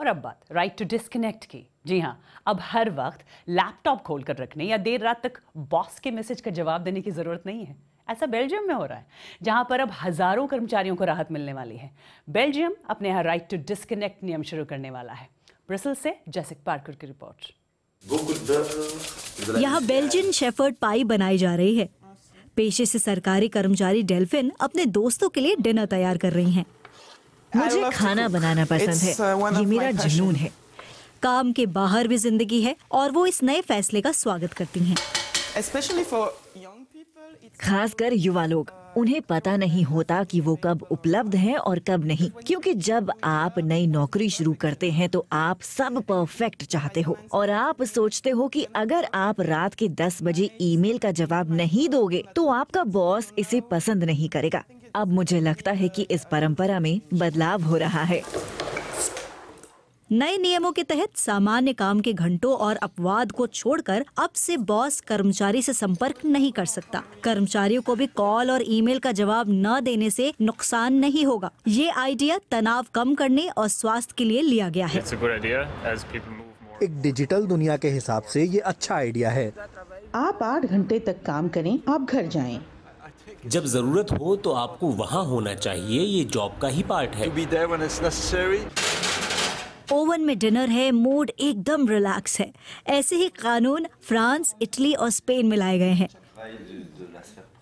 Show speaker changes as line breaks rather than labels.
और अब बात राइट टू डिस्कनेक्ट की जी हाँ अब हर वक्त लैपटॉप खोल कर रखने या देर रात तक बॉस के मैसेज का जवाब देने की ज़रूरत नहीं है ऐसा बेल्जियम में हो रहा है जहां पर अब हज़ारों कर्मचारियों को राहत मिलने वाली है बेल्जियम अपने यहाँ राइट टू डिस्कनेक्ट नियम शुरू करने वाला है ब्रसल से जैसिक पार्कर की रिपोर्ट यहाँ बेल्जियन
शेफर्ड पाई बनाई जा रही है पेशे से सरकारी कर्मचारी डेल्फिन अपने दोस्तों के लिए डिनर तैयार कर रही हैं
मुझे खाना बनाना
पसंद है uh, ये मेरा जुनून है काम के बाहर भी जिंदगी है और वो इस नए
फैसले का स्वागत करती हैं। खासकर युवा लोग उन्हें पता नहीं होता कि वो कब उपलब्ध हैं और कब नहीं क्योंकि जब आप नई नौकरी शुरू करते हैं तो आप सब परफेक्ट चाहते हो और आप सोचते हो कि अगर आप रात के 10 बजे ईमेल का जवाब नहीं दोगे तो आपका बॉस इसे पसंद नहीं करेगा अब मुझे लगता है कि इस परंपरा में बदलाव हो रहा है नए नियमों के तहत सामान्य काम के घंटों और अपवाद को छोड़कर
अब से बॉस कर्मचारी से संपर्क नहीं कर सकता कर्मचारियों को भी कॉल और ईमेल का जवाब न देने से नुकसान नहीं होगा ये आइडिया तनाव कम करने और
स्वास्थ्य के लिए लिया गया है
एक डिजिटल दुनिया के हिसाब से ये
अच्छा आइडिया है आप आठ घंटे तक काम करें आप घर जाएं।
जब ज़रूरत हो तो आपको वहाँ होना चाहिए ये जॉब का ही पार्ट है
ओवन में डिनर है मूड एकदम रिलैक्स है ऐसे ही कानून फ्रांस इटली और स्पेन में लाए गए
हैं